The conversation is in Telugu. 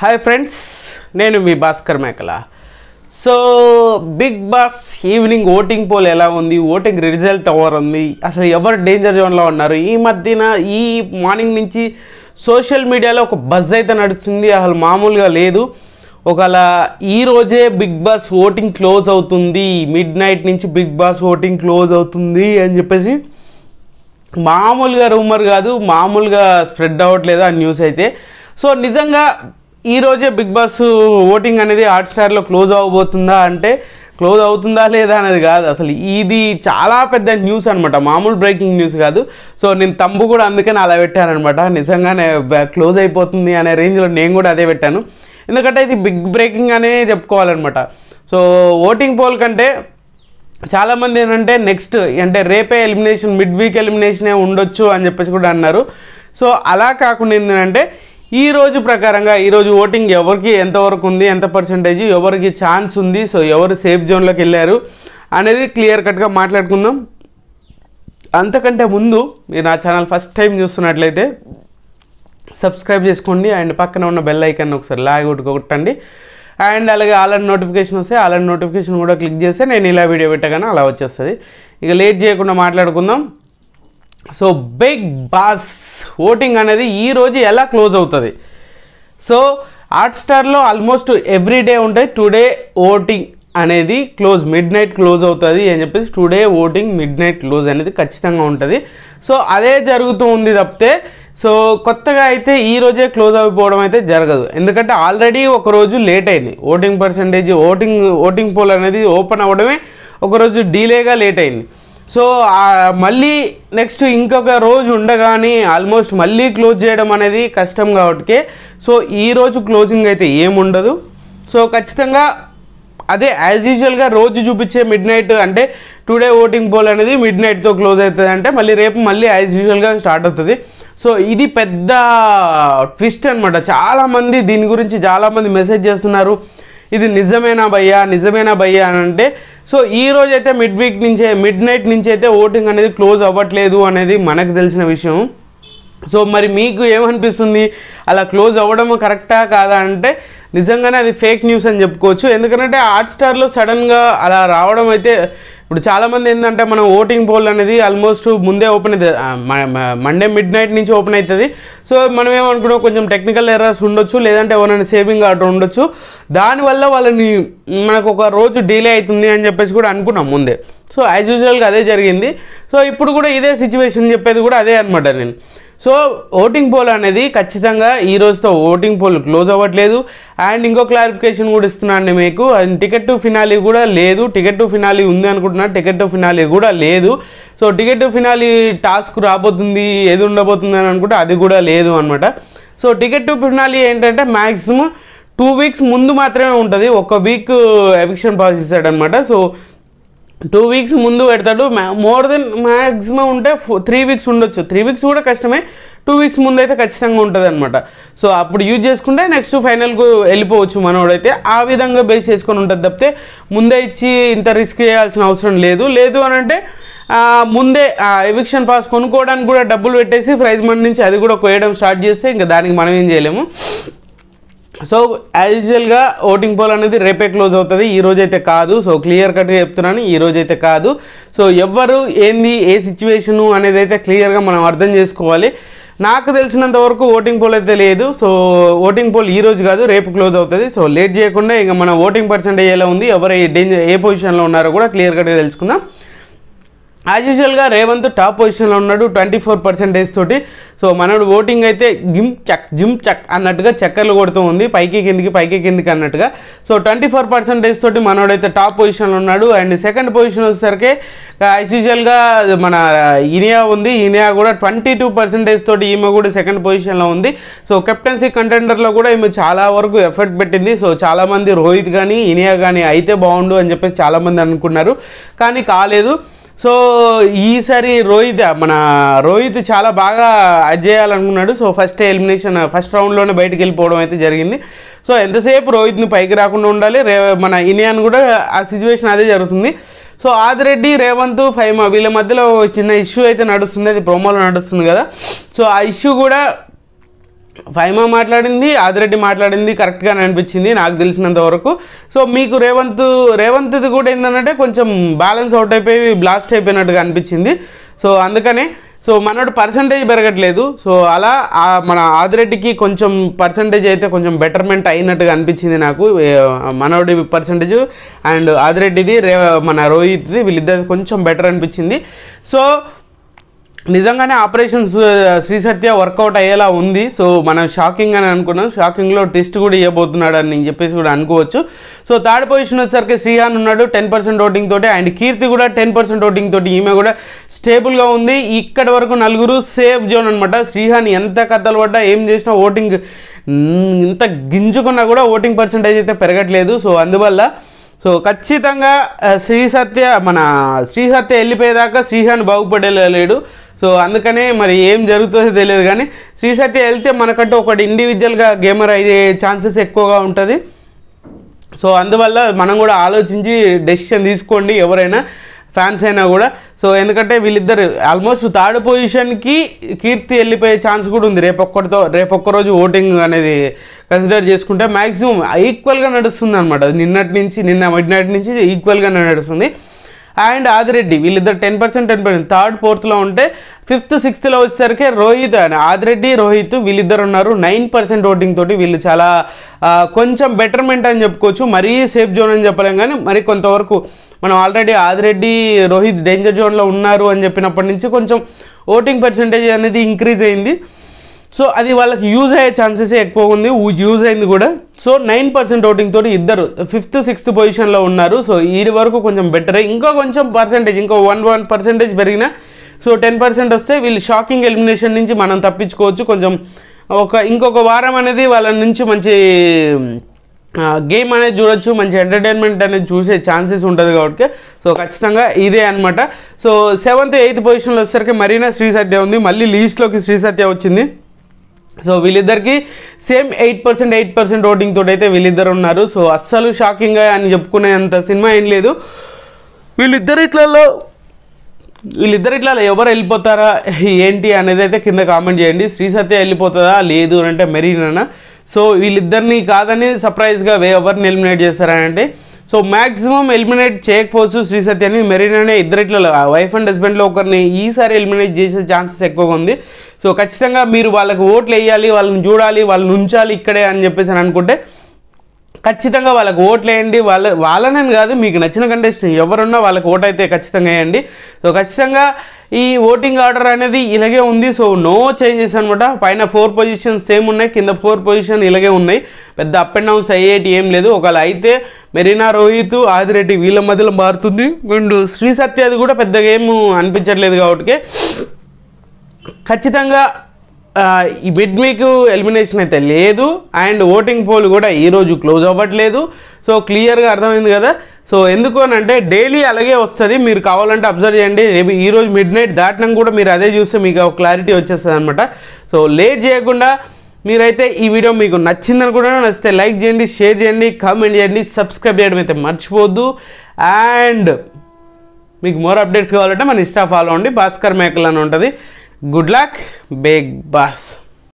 హాయ్ ఫ్రెండ్స్ నేను మీ Bhaskar Mekala so big boss evening voting poll ఎలా ఉంది ఓటింగ్ రిజల్ట్ ఎవరు ఉంది అసలు ఎవరు డేంజర్ జోన్లో ఉన్నారు ఈ మధ్యన ఈ మార్నింగ్ నుంచి సోషల్ మీడియాలో ఒక బజ్ అయితే నడుస్తుంది అసలు మామూలుగా లేదు ఒకవేళ ఈరోజే బిగ్ బాస్ ఓటింగ్ క్లోజ్ అవుతుంది మిడ్ నైట్ నుంచి బిగ్ బాస్ ఓటింగ్ క్లోజ్ అవుతుంది అని చెప్పేసి మామూలుగా రూమర్ కాదు మామూలుగా స్ప్రెడ్ అవ్వట్లేదు ఆ న్యూస్ అయితే సో నిజంగా ఈరోజే బిగ్ బాస్ ఓటింగ్ అనేది హాట్స్టార్లో క్లోజ్ అవ్వబోతుందా అంటే క్లోజ్ అవుతుందా లేదా అనేది కాదు అసలు ఇది చాలా పెద్ద న్యూస్ అనమాట మామూలు బ్రేకింగ్ న్యూస్ కాదు సో నేను తమ్ము కూడా అందుకని అలా పెట్టానమాట నిజంగానే క్లోజ్ అయిపోతుంది అనే రేంజ్లో నేను కూడా అదే పెట్టాను ఎందుకంటే ఇది బిగ్ బ్రేకింగ్ అనే చెప్పుకోవాలన్నమాట సో ఓటింగ్ పోల్ కంటే చాలామంది ఏంటంటే నెక్స్ట్ అంటే రేపే ఎలిమినేషన్ మిడ్ వీక్ ఎలిమినేషనే ఉండొచ్చు అని చెప్పేసి కూడా అన్నారు సో అలా కాకుండా ఏంటంటే ఈ రోజు ప్రకారంగా ఈరోజు ఓటింగ్ ఎవరికి ఎంతవరకు ఉంది ఎంత పర్సంటేజ్ ఎవరికి ఛాన్స్ ఉంది సో ఎవరు సేఫ్ జోన్లోకి వెళ్ళారు అనేది క్లియర్ కట్గా మాట్లాడుకుందాం అంతకంటే ముందు మీరు నా ఛానల్ ఫస్ట్ టైం చూస్తున్నట్లయితే సబ్స్క్రైబ్ చేసుకోండి అండ్ పక్కన ఉన్న బెల్ ఐకాన్ ఒకసారి లాగ్ కొట్టండి అండ్ అలాగే ఆల్ నోటిఫికేషన్ వస్తే ఆల్ నోటిఫికేషన్ కూడా క్లిక్ చేస్తే నేను ఇలా వీడియో పెట్టగానే అలా వచ్చేస్తుంది ఇక లేట్ చేయకుండా మాట్లాడుకుందాం సో బిగ్ బాస్ ఓటింగ్ అనేది ఈ రోజు ఎలా క్లోజ్ అవుతుంది సో హాట్స్టార్లో ఆల్మోస్ట్ ఎవ్రీ డే ఉంటాయి టుడే ఓటింగ్ అనేది క్లోజ్ మిడ్ నైట్ క్లోజ్ అవుతుంది అని చెప్పేసి today voting midnight close అనేది ఖచ్చితంగా ఉంటుంది సో అదే జరుగుతూ ఉంది తప్పితే సో కొత్తగా అయితే ఈ రోజే క్లోజ్ అయిపోవడం అయితే జరగదు ఎందుకంటే ఆల్రెడీ ఒక రోజు లేట్ అయింది voting percentage voting voting poll అనేది ఓపెన్ అవ్వడమే ఒకరోజు డీలేగా లేట్ అయింది సో మళ్ళీ నెక్స్ట్ ఇంకొక రోజు ఉండగానే ఆల్మోస్ట్ మళ్ళీ క్లోజ్ చేయడం అనేది కష్టం కాబట్టి సో ఈ రోజు క్లోజింగ్ అయితే ఏముండదు సో ఖచ్చితంగా అదే యాజ్ యూజువల్గా రోజు చూపించే మిడ్ నైట్ అంటే టుడే ఓటింగ్ పోల్ అనేది మిడ్ నైట్తో క్లోజ్ అవుతుంది అంటే మళ్ళీ రేపు మళ్ళీ యాజ్ యూజువల్గా స్టార్ట్ అవుతుంది సో ఇది పెద్ద ట్విస్ట్ అనమాట చాలామంది దీని గురించి చాలామంది మెసేజ్ చేస్తున్నారు ఇది నిజమేనా భయ్యా నిజమేనా భయ్యా అని అంటే సో ఈ రోజు అయితే మిడ్ వీక్ నుంచే మిడ్ నైట్ నుంచి అయితే ఓటింగ్ అనేది క్లోజ్ అవ్వట్లేదు అనేది మనకు తెలిసిన విషయం సో మరి మీకు ఏమనిపిస్తుంది అలా క్లోజ్ అవ్వడం కరెక్టా కాదా అంటే నిజంగానే అది ఫేక్ న్యూస్ అని చెప్పుకోవచ్చు ఎందుకంటే హాట్స్టార్లో సడన్గా అలా రావడం అయితే ఇప్పుడు చాలామంది ఏంటంటే మనం ఓటింగ్ పోల్ అనేది ఆల్మోస్ట్ ముందే ఓపెన్ అవుతుంది మండే మిడ్ నైట్ నుంచి ఓపెన్ అవుతుంది సో మనం ఏమనుకున్నాం కొంచెం టెక్నికల్ ఎర్రర్స్ ఉండొచ్చు లేదంటే ఎవరైనా సేవింగ్ ఆర్డర్ ఉండొచ్చు దానివల్ల వాళ్ళని మనకు ఒక రోజు డిలే అవుతుంది అని చెప్పేసి కూడా అనుకున్నాం ముందే సో యాజ్ యూజువల్గా అదే జరిగింది సో ఇప్పుడు కూడా ఇదే సిచ్యువేషన్ చెప్పేది కూడా అదే అనమాట నేను సో ఓటింగ్ పోల్ అనేది ఖచ్చితంగా ఈ రోజుతో ఓటింగ్ పోల్ క్లోజ్ అవ్వట్లేదు అండ్ ఇంకో క్లారిఫికేషన్ కూడా ఇస్తున్నాను మీకు టికెట్ టు ఫినాలీ కూడా లేదు టికెట్ టు ఫినాలీ ఉంది అనుకుంటున్నాను టికెట్ టు ఫినాలీ కూడా లేదు so ticket to finale task రాబోతుంది ఏది ఉండబోతుంది అని అనుకుంటే అది కూడా లేదు అనమాట సో టికెట్ టు ఫినాలీ ఏంటంటే మ్యాక్సిమం టూ వీక్స్ ముందు మాత్రమే ఉంటుంది ఒక వీక్ ఎవిక్షన్ పాస్ చేశాడనమాట సో టూ వీక్స్ ముందు పెడతాడు మోర్ దెన్ మ్యాక్సిమం ఉంటే త్రీ వీక్స్ ఉండొచ్చు త్రీ వీక్స్ కూడా కష్టమే టూ వీక్స్ ముందు అయితే ఖచ్చితంగా ఉంటుంది అనమాట సో అప్పుడు యూజ్ చేసుకుంటే నెక్స్ట్ ఫైనల్కు వెళ్ళిపోవచ్చు మనోడైతే ఆ విధంగా బేస్ చేసుకొని ఉంటుంది తప్పితే ముందే ఇచ్చి ఇంత రిస్క్ చేయాల్సిన అవసరం లేదు లేదు అని అంటే ముందే ఎవిక్షన్ పాస్ కొనుక్కోవడానికి కూడా డబ్బులు పెట్టేసి ప్రైజ్ మనీ నుంచి అది కూడా కొయ్యడం స్టార్ట్ చేస్తే ఇంకా దానికి మనం ఏం చేయలేము సో యాజ్ యూజువల్గా ఓటింగ్ పోల్ అనేది రేపే క్లోజ్ అవుతుంది ఈ రోజైతే కాదు సో క్లియర్ కట్గా చెప్తున్నాను ఈ రోజైతే కాదు సో ఎవరు ఏంది ఏ సిచ్యువేషను అనేది అయితే క్లియర్గా మనం అర్థం చేసుకోవాలి నాకు తెలిసినంత వరకు ఓటింగ్ పోల్ అయితే లేదు సో ఓటింగ్ పోల్ ఈ రోజు కాదు రేపు క్లోజ్ అవుతుంది సో లేట్ చేయకుండా ఇంకా మన ఓటింగ్ పర్సెంటేజ్ ఎలా ఉంది ఎవరు ఏ డేంజర్ ఏ పొజిషన్లో ఉన్నారో కూడా క్లియర్ కట్గా తెలుసుకుందాం యాజ్ యూజువల్గా రేవంత్ టాప్ పొజిషన్లో ఉన్నాడు ట్వంటీ ఫోర్ పర్సెంటేజ్ తోటి సో మనడు ఓటింగ్ అయితే జిమ్ చక్ జిమ్ చక్ అన్నట్టుగా చక్కర్లు కొడుతూ ఉంది పైకి కిందికి పైకి కిందికి అన్నట్టుగా సో ట్వంటీ ఫోర్ పర్సెంటేజ్ తోటి మనోడైతే టాప్ పొజిషన్లో ఉన్నాడు అండ్ సెకండ్ పొజిషన్ వచ్చేసరికి యాజ్ యూజువల్గా మన ఇనియా ఉంది ఇనియా కూడా ట్వంటీ టూ పర్సెంటేజ్ తోటి ఈమె కూడా సెకండ్ పొజిషన్లో ఉంది సో కెప్టెన్సీ కంటెండర్లో కూడా ఈమె చాలా వరకు ఎఫర్ట్ పెట్టింది సో చాలామంది రోహిత్ కానీ ఇనియా కానీ అయితే బాగుండు అని చెప్పేసి చాలామంది అనుకున్నారు కానీ కాలేదు సో ఈసారి రోహిత్ మన రోహిత్ చాలా బాగా అది చేయాలనుకున్నాడు సో ఫస్ట్ ఎలిమినేషన్ ఫస్ట్ రౌండ్లోనే బయటకు వెళ్ళిపోవడం అయితే జరిగింది సో ఎంతసేపు రోహిత్ని పైకి రాకుండా ఉండాలి రే మన ఇనియాన్ కూడా ఆ సిచ్యువేషన్ అదే జరుగుతుంది సో ఆదిరెడ్డి రేవంత్ ఫైవ్ వీళ్ళ మధ్యలో చిన్న ఇష్యూ అయితే నడుస్తుంది అది ప్రోమోలో నడుస్తుంది కదా సో ఆ ఇష్యూ కూడా ఫైమా మాట్లాడింది ఆదిరెడ్డి మాట్లాడింది కరెక్ట్గానే అనిపించింది నాకు తెలిసినంత వరకు సో మీకు రేవంత్ రేవంత్ది కూడా ఏంటంటే కొంచెం బ్యాలెన్స్ అవుట్ అయిపోయి బ్లాస్ట్ అయిపోయినట్టుగా అనిపించింది సో అందుకనే సో మనోడు పర్సంటేజ్ పెరగట్లేదు సో అలా మన ఆదిరెడ్డికి కొంచెం పర్సంటేజ్ అయితే కొంచెం బెటర్మెంట్ అయినట్టుగా అనిపించింది నాకు మనోడి పర్సంటేజ్ అండ్ ఆదిరెడ్డిది రే మన రోహిత్ది వీళ్ళిద్దరు కొంచెం బెటర్ అనిపించింది సో నిజంగానే ఆపరేషన్స్ శ్రీ సత్య వర్కౌట్ అయ్యేలా ఉంది సో మనం షాకింగ్ అని అనుకున్నాం షాకింగ్లో టెస్ట్ కూడా ఇవ్వబోతున్నాడు అని నేను చెప్పేసి కూడా అనుకోవచ్చు సో థర్డ్ పొజిషన్ వచ్చేసరికి శ్రీహాన్ ఉన్నాడు టెన్ పర్సెంట్ ఓటింగ్ తోటి అండ్ కీర్తి కూడా టెన్ పర్సెంట్ ఓటింగ్ తోటి ఈమె కూడా స్టేబుల్గా ఉంది ఇక్కడి వరకు నలుగురు సేఫ్ జోన్ అనమాట శ్రీహాన్ ఎంత కథలు పడ్డా ఏం చేసినా ఓటింగ్ ఇంత గింజుకున్నా కూడా ఓటింగ్ పర్సంటేజ్ అయితే పెరగట్లేదు సో అందువల్ల సో ఖచ్చితంగా శ్రీ సత్య మన శ్రీ సత్య వెళ్ళిపోయేదాకా శ్రీహాన్ బాగుపడేలా లేడు సో అందుకనే మరి ఏం జరుగుతుందో తెలియదు కానీ శ్రీశక్తి వెళ్తే మనకంటూ ఒకటి ఇండివిజువల్గా గేమర్ అయ్యే ఛాన్సెస్ ఎక్కువగా ఉంటుంది సో అందువల్ల మనం కూడా ఆలోచించి డెసిషన్ తీసుకోండి ఎవరైనా ఫ్యాన్స్ అయినా కూడా సో ఎందుకంటే వీళ్ళిద్దరు ఆల్మోస్ట్ థర్డ్ పొజిషన్కి కీర్తి వెళ్ళిపోయే ఛాన్స్ కూడా ఉంది రేపొక్కటితో ఒక్కరోజు ఓటింగ్ అనేది కన్సిడర్ చేసుకుంటే మ్యాక్సిమం ఈక్వల్గా నడుస్తుంది అనమాట నిన్నటి నుంచి నిన్న మిడ్ నైట్ నుంచి ఈక్వల్గా నడుస్తుంది అండ్ ఆదిరెడ్డి వీళ్ళిద్దరు ten percent ten percent third ఫోర్త్లో ఉంటే ఫిఫ్త్ సిక్స్త్లో వచ్చేసరికి రోహిత్ అని ఆదిరెడ్డి రోహిత్ వీళ్ళిద్దరు ఉన్నారు నైన్ పర్సెంట్ ఓటింగ్ తోటి వీళ్ళు చాలా కొంచెం బెటర్మెంట్ అని చెప్పుకోవచ్చు మరీ సేఫ్ జోన్ అని చెప్పలేం కానీ మరి కొంతవరకు మనం ఆల్రెడీ ఆదిరెడ్డి రోహిత్ డేంజర్ జోన్లో ఉన్నారు అని చెప్పినప్పటి నుంచి కొంచెం ఓటింగ్ పర్సంటేజ్ అనేది ఇంక్రీజ్ అయింది సో అది వాళ్ళకి యూజ్ అయ్యే ఛాన్సెస్ ఎక్కువ ఉంది యూజ్ అయింది కూడా సో నైన్ పర్సెంట్ ఓటింగ్ తోటి ఇద్దరు ఫిఫ్త్ సిక్స్త్ పొజిషన్లో ఉన్నారు సో ఇది వరకు కొంచెం బెటర్ ఇంకా కొంచెం పర్సెంటేజ్ ఇంకో వన్ వన్ పర్సెంటేజ్ పెరిగినా సో టెన్ పర్సెంట్ వస్తే వీళ్ళు షాకింగ్ ఎలిమినేషన్ నుంచి మనం తప్పించుకోవచ్చు కొంచెం ఒక ఇంకొక వారం అనేది వాళ్ళ నుంచి మంచి గేమ్ అనేది చూడొచ్చు మంచి ఎంటర్టైన్మెంట్ అనేది చూసే ఛాన్సెస్ ఉంటుంది కాబట్టి సో ఖచ్చితంగా ఇదే అనమాట సో సెవెంత్ ఎయిత్ పొజిషన్లో వచ్చేసరికి మరీనా శ్రీ సత్య ఉంది మళ్ళీ లీస్ట్లోకి శ్రీసత్య వచ్చింది సో వీళ్ళిద్దరికి same eight percent eight percent voting తోటి అయితే వీళ్ళిద్దరు ఉన్నారు సో అస్సలు షాకింగ్గా అని చెప్పుకునేంత సినిమా ఏం లేదు వీళ్ళిద్దరిట్లలో ఇట్లా ఎవరు వెళ్ళిపోతారా ఏంటి అనేది అయితే కింద కామెంట్ చేయండి శ్రీ సత్య వెళ్ళిపోతుందా లేదు అని అంటే మెరీనా సో వీళ్ళిద్దరిని కాదని సర్ప్రైజ్గా వే ఎవరిని ఎలిమినేట్ చేస్తారంటే సో మ్యాక్సిమం ఎలిమినేట్ చేయకపోవచ్చు శ్రీ సత్యాన్ని మెరీనానే ఇట్లలో వైఫ్ అండ్ హస్బెండ్లో ఒకరిని ఈసారి ఎలిమినేట్ చేసే ఛాన్సెస్ ఎక్కువగా ఉంది సో ఖచ్చితంగా మీరు వాళ్ళకి ఓట్లు వేయాలి వాళ్ళని చూడాలి వాళ్ళని ఉంచాలి ఇక్కడే అని చెప్పేసి అని అనుకుంటే ఖచ్చితంగా వాళ్ళకి ఓట్లు వేయండి వాళ్ళ వాళ్ళనని కాదు మీకు నచ్చిన కంటెస్టెంట్ ఎవరున్నా వాళ్ళకి ఓట్ అయితే ఖచ్చితంగా వేయండి సో ఖచ్చితంగా ఈ ఓటింగ్ ఆర్డర్ అనేది ఇలాగే ఉంది సో నో చేంజెస్ అనమాట పైన ఫోర్ పొజిషన్స్ సేమ్ ఉన్నాయి కింద ఫోర్ పొజిషన్ ఇలాగే ఉన్నాయి పెద్ద అప్ అండ్ డౌన్స్ అయ్యేటి ఏం లేదు ఒకవేళ అయితే మెరీనా రోహిత్ ఆదిరెడ్డి వీళ్ళ మధ్యలో మారుతుంది అండ్ శ్రీ సత్యాది కూడా పెద్దగా ఏమీ అనిపించట్లేదు కాబట్టి ఖచ్చితంగా ఈ బిడ్ మీకు ఎలిమినేషన్ అయితే లేదు అండ్ ఓటింగ్ పోల్ కూడా ఈరోజు క్లోజ్ అవ్వట్లేదు సో క్లియర్గా అర్థమైంది కదా సో ఎందుకు అని అంటే డైలీ అలాగే వస్తుంది మీరు కావాలంటే అబ్జర్వ్ చేయండి రేపు ఈరోజు మిడ్ నైట్ దాటినాక కూడా మీరు అదే చూస్తే మీకు క్లారిటీ వచ్చేస్తుంది అనమాట సో లేట్ చేయకుండా మీరైతే ఈ వీడియో మీకు నచ్చిందని కూడా నచ్చితే లైక్ చేయండి షేర్ చేయండి కామెంట్ చేయండి సబ్స్క్రైబ్ చేయడం అయితే మర్చిపోద్దు అండ్ మీకు మోర్ అప్డేట్స్ కావాలంటే మన ఇన్స్టా ఫాలో అండి భాస్కర్ మేకల్ అని ఉంటుంది good luck big boss